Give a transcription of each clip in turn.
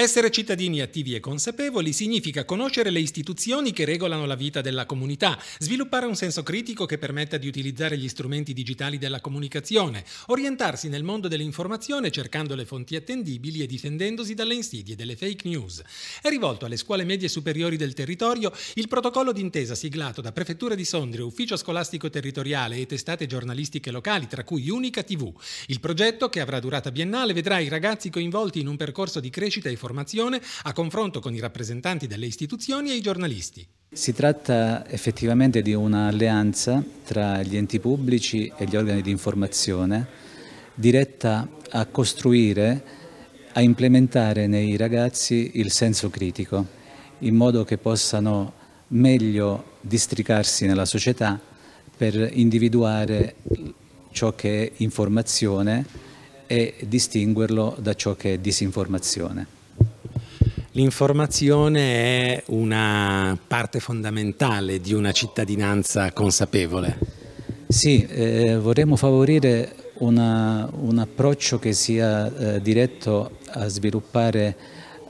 Essere cittadini attivi e consapevoli significa conoscere le istituzioni che regolano la vita della comunità, sviluppare un senso critico che permetta di utilizzare gli strumenti digitali della comunicazione, orientarsi nel mondo dell'informazione cercando le fonti attendibili e difendendosi dalle insidie delle fake news. È rivolto alle scuole medie superiori del territorio il protocollo d'intesa siglato da Prefettura di Sondrio, Ufficio Scolastico Territoriale e testate giornalistiche locali, tra cui Unica TV. Il progetto, che avrà durata biennale, vedrà i ragazzi coinvolti in un percorso di crescita e formazione informazione a confronto con i rappresentanti delle istituzioni e i giornalisti. Si tratta effettivamente di un'alleanza tra gli enti pubblici e gli organi di informazione diretta a costruire, a implementare nei ragazzi il senso critico, in modo che possano meglio districarsi nella società per individuare ciò che è informazione e distinguerlo da ciò che è disinformazione. L'informazione è una parte fondamentale di una cittadinanza consapevole. Sì, eh, vorremmo favorire una, un approccio che sia eh, diretto a sviluppare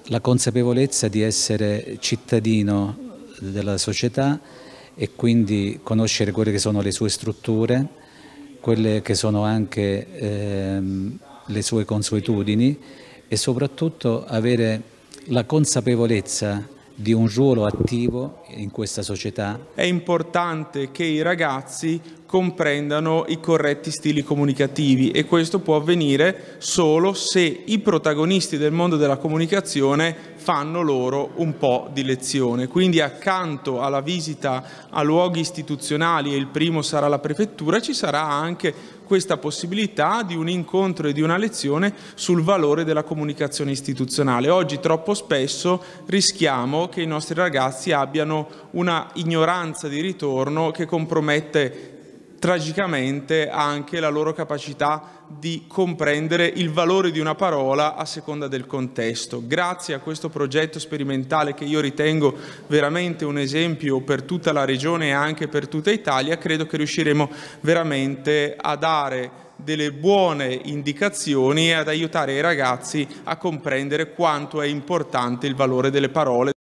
la consapevolezza di essere cittadino della società e quindi conoscere quelle che sono le sue strutture, quelle che sono anche eh, le sue consuetudini e soprattutto avere la consapevolezza di un ruolo attivo in questa società. È importante che i ragazzi comprendano i corretti stili comunicativi e questo può avvenire solo se i protagonisti del mondo della comunicazione fanno loro un po' di lezione. Quindi accanto alla visita a luoghi istituzionali, e il primo sarà la prefettura, ci sarà anche questa possibilità di un incontro e di una lezione sul valore della comunicazione istituzionale. Oggi troppo spesso rischiamo che i nostri ragazzi abbiano una ignoranza di ritorno che compromette tragicamente anche la loro capacità di comprendere il valore di una parola a seconda del contesto. Grazie a questo progetto sperimentale che io ritengo veramente un esempio per tutta la regione e anche per tutta Italia, credo che riusciremo veramente a dare delle buone indicazioni e ad aiutare i ragazzi a comprendere quanto è importante il valore delle parole.